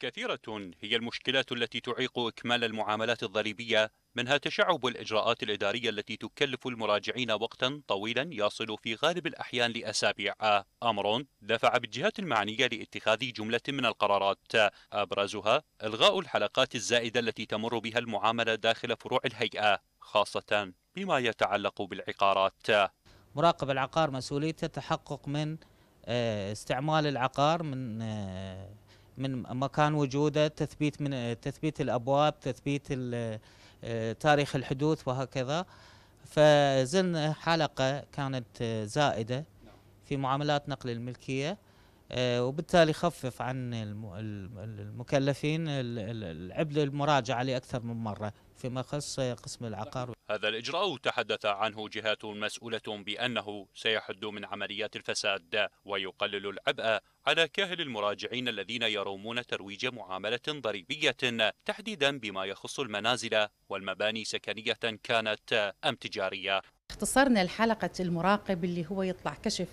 كثيرة هي المشكلات التي تعيق إكمال المعاملات الضريبية منها تشعب الإجراءات الإدارية التي تكلف المراجعين وقتا طويلا يصل في غالب الأحيان لأسابيع أمر دفع بالجهات المعنية لاتخاذ جملة من القرارات أبرزها إلغاء الحلقات الزائدة التي تمر بها المعاملة داخل فروع الهيئة خاصة بما يتعلق بالعقارات مراقب العقار مسؤوليته تحقق من آه، استعمال العقار من آه، من مكان وجوده تثبيت من تثبيت الابواب تثبيت آه، تاريخ الحدوث وهكذا فزلنا حلقه كانت زائده في معاملات نقل الملكيه آه، وبالتالي خفف عن المكلفين العبء المراجعه لاكثر من مره فيما خص قسم العقار هذا الإجراء تحدث عنه جهات مسؤولة بأنه سيحد من عمليات الفساد ويقلل العبء على كاهل المراجعين الذين يرومون ترويج معاملة ضريبية تحديدا بما يخص المنازل والمباني سكنية كانت أم تجارية اختصرنا الحلقة المراقب اللي هو يطلع كشف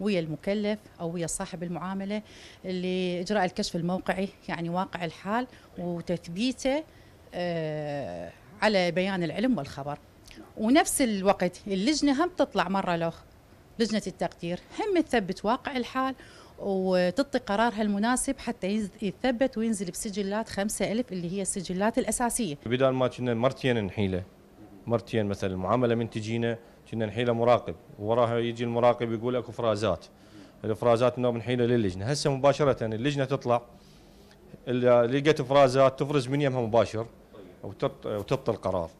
ويا المكلف او ويا صاحب المعامله لاجراء الكشف الموقعي يعني واقع الحال وتثبيته آه، على بيان العلم والخبر ونفس الوقت اللجنه هم تطلع مره لو لجنه التقدير هم تثبت واقع الحال وتطي قرارها المناسب حتى يثبت وينزل بسجلات 5000 اللي هي السجلات الاساسيه. بدال ما كنا مرتين نحيله مرتين مثلا المعامله من تجينا كنا نحيله مراقب وراها يجي المراقب يقول اكو افرازات الافرازات انه بنحيله للجنه هسه مباشره اللجنه تطلع لقيت افرازات تفرز من يمها مباشر وتبطل القرار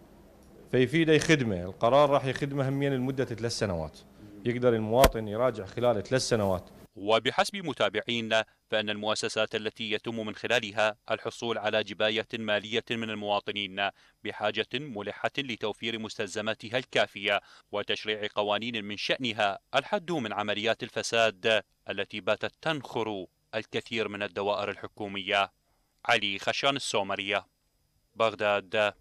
فيفيد اي خدمه القرار راح يخدمه همين لمده ثلاث سنوات يقدر المواطن يراجع خلال ثلاث سنوات وبحسب متابعينا فان المؤسسات التي يتم من خلالها الحصول على جبايه ماليه من المواطنين بحاجه ملحه لتوفير مستلزماتها الكافيه وتشريع قوانين من شانها الحد من عمليات الفساد التي باتت تنخر الكثير من الدوائر الحكوميه علي خشان السومريه بغداد